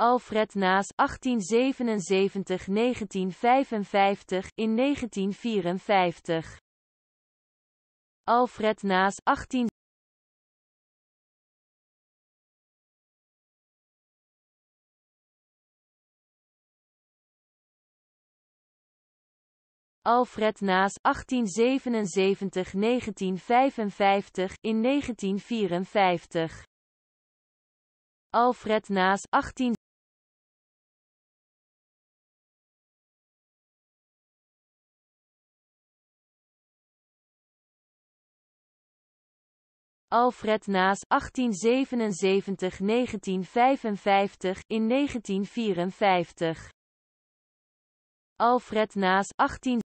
Alfred Naas 1877-1955 in 1954. Alfred Naas 18 Alfred Naas 1877-1955 in 1954. Alfred Naas 18 Alfred Naas 1877-1955 in 1954. Alfred Naas 18